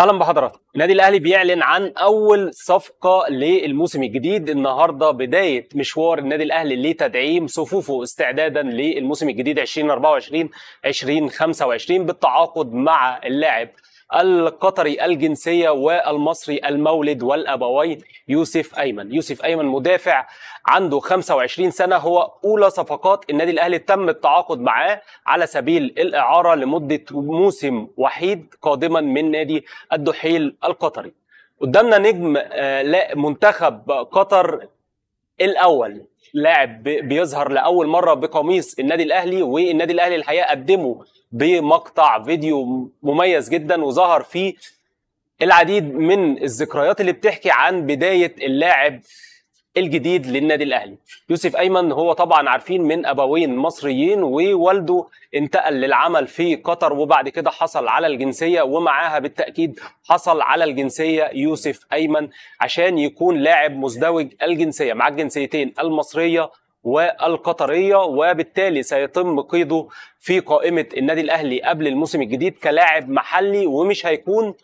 اهلا بحضراتكم النادي الاهلي بيعلن عن اول صفقه للموسم الجديد النهارده بدايه مشوار النادي الاهلي لتدعيم صفوفه استعدادا للموسم الجديد 2024 2025 بالتعاقد مع اللاعب القطري الجنسية والمصري المولد والأبوين يوسف أيمن يوسف أيمن مدافع عنده 25 سنة هو أولى صفقات النادي الأهلي تم التعاقد معاه على سبيل الإعارة لمدة موسم وحيد قادما من نادي الدحيل القطري قدامنا نجم آه، منتخب قطر الاول لاعب بيظهر لاول مره بقميص النادي الاهلي والنادي الاهلي الحقيقه قدمه بمقطع فيديو مميز جدا وظهر فيه العديد من الذكريات اللي بتحكي عن بدايه اللاعب الجديد للنادي الاهلي يوسف ايمن هو طبعا عارفين من ابوين مصريين ووالده انتقل للعمل في قطر وبعد كده حصل على الجنسيه ومعاها بالتاكيد حصل على الجنسيه يوسف ايمن عشان يكون لاعب مزدوج الجنسيه معاه الجنسيتين المصريه والقطريه وبالتالي سيتم قيده في قائمه النادي الاهلي قبل الموسم الجديد كلاعب محلي ومش هيكون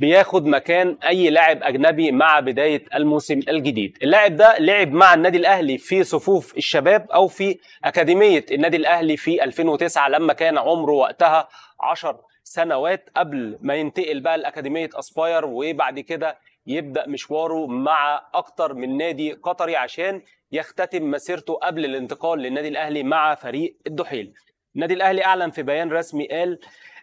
بياخد مكان اي لاعب اجنبي مع بدايه الموسم الجديد اللاعب ده لعب مع النادي الاهلي في صفوف الشباب او في اكاديميه النادي الاهلي في 2009 لما كان عمره وقتها 10 سنوات قبل ما ينتقل بقى لاكاديميه اسباير وبعد كده يبدا مشواره مع اكتر من نادي قطري عشان يختتم مسيرته قبل الانتقال للنادي الاهلي مع فريق الدحيل. النادي الاهلي اعلن في بيان رسمي قال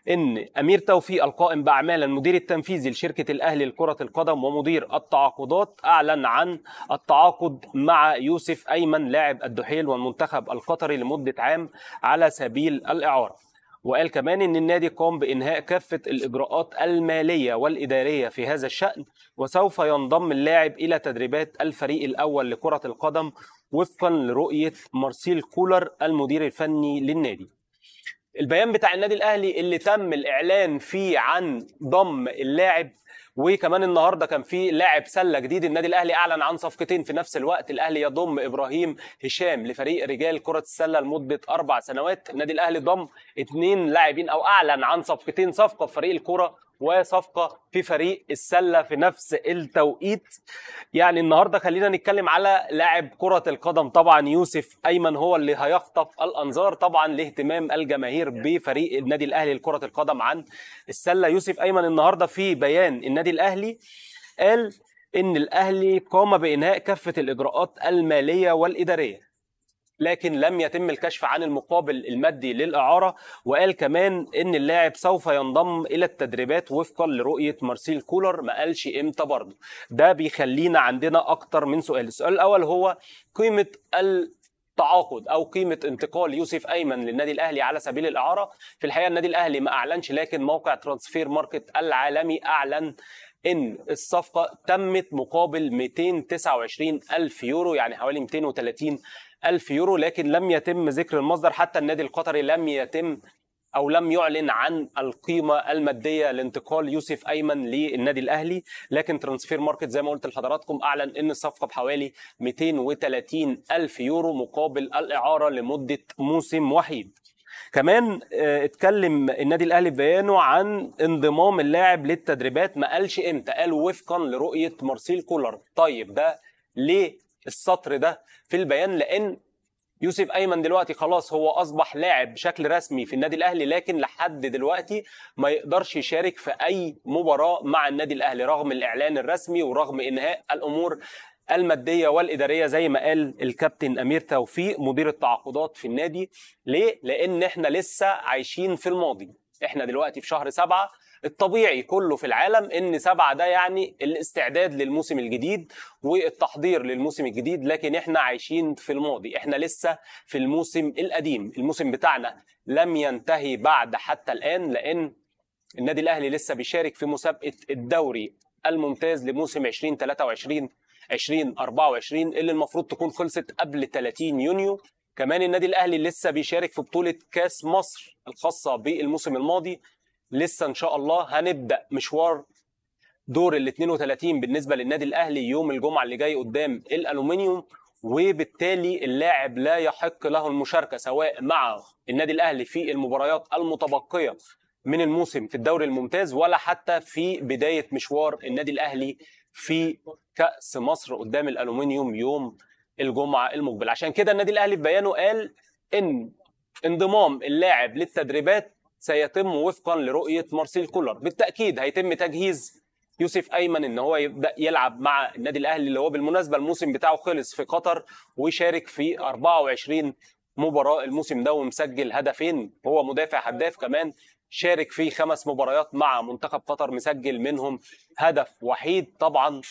ان امير توفيق القائم باعمال المدير التنفيذي لشركه الاهلي لكره القدم ومدير التعاقدات اعلن عن التعاقد مع يوسف ايمن لاعب الدحيل والمنتخب القطري لمده عام على سبيل الاعاره. وقال كمان ان النادي قام بانهاء كافه الاجراءات الماليه والاداريه في هذا الشان وسوف ينضم اللاعب الى تدريبات الفريق الاول لكره القدم وفقا لرؤيه مارسيل كولر المدير الفني للنادي البيان بتاع النادي الاهلي اللي تم الاعلان فيه عن ضم اللاعب وكمان النهارده كان في لاعب سله جديد النادي الاهلي اعلن عن صفقتين في نفس الوقت الاهلي يضم ابراهيم هشام لفريق رجال كره السله لمده اربع سنوات النادي الاهلي ضم اثنين لاعبين او اعلن عن صفقتين صفقه في فريق الكره وصفقه في فريق السله في نفس التوقيت يعني النهارده خلينا نتكلم على لاعب كره القدم طبعا يوسف ايمن هو اللي هيخطف الانظار طبعا لاهتمام الجماهير نعم. بفريق النادي الاهلي لكره القدم عن السله يوسف ايمن النهارده في بيان النادي الاهلي قال ان الاهلي قام بانهاء كافه الاجراءات الماليه والاداريه لكن لم يتم الكشف عن المقابل المادي للإعارة وقال كمان إن اللاعب سوف ينضم إلى التدريبات وفقا لرؤية مارسيل كولر ما قالش إمتى برضه ده بيخلينا عندنا أكتر من سؤال السؤال الأول هو قيمة تعاقد او قيمه انتقال يوسف ايمن للنادي الاهلي على سبيل الاعاره في الحقيقه النادي الاهلي ما اعلنش لكن موقع ترانسفير ماركت العالمي اعلن ان الصفقه تمت مقابل 229 الف يورو يعني حوالي 230 1000 يورو لكن لم يتم ذكر المصدر حتى النادي القطري لم يتم او لم يعلن عن القيمه الماديه لانتقال يوسف ايمن للنادي الاهلي لكن ترانسفير ماركت زي ما قلت لحضراتكم اعلن ان الصفقه بحوالي 230 الف يورو مقابل الاعاره لمده موسم وحيد كمان آه، اتكلم النادي الاهلي في بيانه عن انضمام اللاعب للتدريبات ما قالش امتى قال وفقا لرؤيه مارسيل كولر طيب ده ليه السطر ده في البيان لان يوسف ايمن دلوقتي خلاص هو اصبح لاعب بشكل رسمي في النادي الاهلي لكن لحد دلوقتي ما يقدرش يشارك في اي مباراه مع النادي الاهلي رغم الاعلان الرسمي ورغم انهاء الامور الماديه والاداريه زي ما قال الكابتن امير توفيق مدير التعاقدات في النادي ليه؟ لان احنا لسه عايشين في الماضي احنا دلوقتي في شهر سبعة الطبيعي كله في العالم ان سبعة ده يعني الاستعداد للموسم الجديد والتحضير للموسم الجديد لكن احنا عايشين في الماضي احنا لسه في الموسم القديم الموسم بتاعنا لم ينتهي بعد حتى الان لان النادي الاهلي لسه بيشارك في مسابقه الدوري الممتاز لموسم 2023 2024 اللي المفروض تكون خلصت قبل 30 يونيو كمان النادي الاهلي لسه بيشارك في بطوله كاس مصر الخاصه بالموسم الماضي لسه ان شاء الله هنبدا مشوار دور ال 32 بالنسبه للنادي الاهلي يوم الجمعه اللي جاي قدام الالومنيوم وبالتالي اللاعب لا يحق له المشاركه سواء مع النادي الاهلي في المباريات المتبقيه من الموسم في الدوري الممتاز ولا حتى في بدايه مشوار النادي الاهلي في كاس مصر قدام الالومنيوم يوم الجمعه المقبل عشان كده النادي الاهلي في بيانه قال ان انضمام اللاعب للتدريبات سيتم وفقا لرؤيه مارسيل كولر بالتاكيد هيتم تجهيز يوسف ايمن ان هو يبدا يلعب مع النادي الاهلي اللي هو بالمناسبه الموسم بتاعه خلص في قطر وشارك في 24 مباراه الموسم ده ومسجل هدفين هو مدافع هداف كمان شارك في خمس مباريات مع منتخب قطر مسجل منهم هدف وحيد طبعا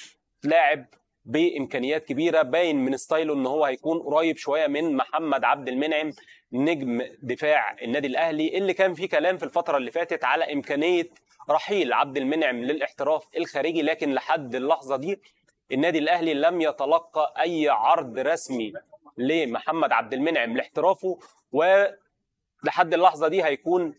لاعب بامكانيات كبيره باين من ستايله ان هو هيكون قريب شويه من محمد عبد المنعم نجم دفاع النادي الاهلي اللي كان في كلام في الفتره اللي فاتت على امكانيه رحيل عبد المنعم للاحتراف الخارجي لكن لحد اللحظه دي النادي الاهلي لم يتلقى اي عرض رسمي لمحمد عبد المنعم لاحترافه ولحد اللحظه دي هيكون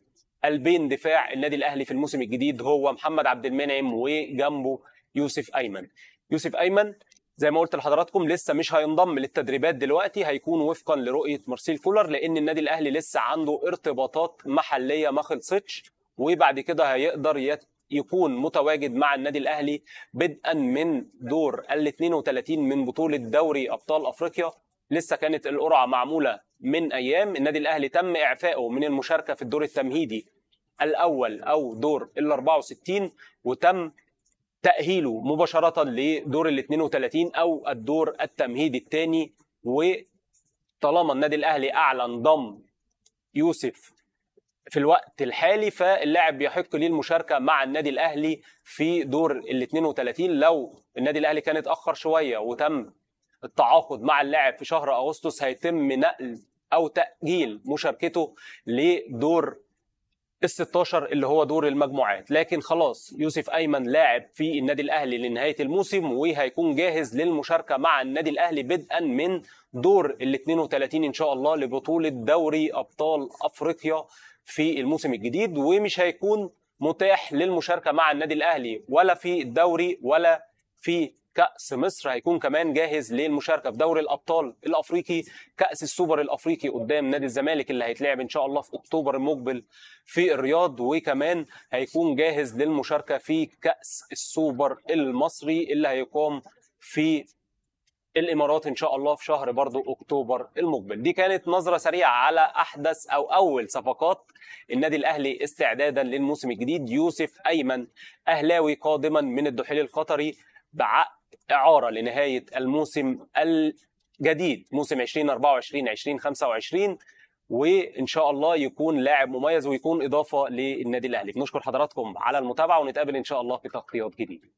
قلبين دفاع النادي الاهلي في الموسم الجديد هو محمد عبد المنعم وجنبه يوسف ايمن يوسف ايمن زي ما قلت لحضراتكم لسه مش هينضم للتدريبات دلوقتي هيكون وفقا لرؤيه مارسيل كولر لان النادي الاهلي لسه عنده ارتباطات محليه ما خلصتش وبعد كده هيقدر يت... يكون متواجد مع النادي الاهلي بدءا من دور ال 32 من بطوله دوري ابطال افريقيا لسه كانت القرعه معموله من ايام النادي الاهلي تم اعفائه من المشاركه في الدور التمهيدي الاول او دور ال 64 وتم تأهيله مباشرة لدور ال 32 أو الدور التمهيدي الثاني وطالما النادي الأهلي أعلن ضم يوسف في الوقت الحالي فاللاعب يحق ليه المشاركه مع النادي الاهلي في دور ال 32 لو النادي الاهلي كان اتاخر شويه وتم التعاقد مع اللاعب في شهر اغسطس هيتم نقل او تاجيل مشاركته لدور ال 16 اللي هو دور المجموعات لكن خلاص يوسف ايمن لاعب في النادي الاهلي لنهايه الموسم وهيكون جاهز للمشاركه مع النادي الاهلي بدءا من دور ال 32 ان شاء الله لبطوله دوري ابطال افريقيا في الموسم الجديد ومش هيكون متاح للمشاركه مع النادي الاهلي ولا في الدوري ولا في كاس مصر هيكون كمان جاهز للمشاركه في دوري الابطال الافريقي كاس السوبر الافريقي قدام نادي الزمالك اللي هيتلعب ان شاء الله في اكتوبر المقبل في الرياض وكمان هيكون جاهز للمشاركه في كاس السوبر المصري اللي هيقام في الامارات ان شاء الله في شهر برضو اكتوبر المقبل دي كانت نظره سريعه على احدث او اول صفقات النادي الاهلي استعدادا للموسم الجديد يوسف ايمن اهلاوي قادما من الدحيل القطري بعقد اعاره لنهايه الموسم الجديد موسم 2024 2025 وان شاء الله يكون لاعب مميز ويكون اضافه للنادي الاهلي بنشكر حضراتكم على المتابعه ونتقابل ان شاء الله في تغطيات جديده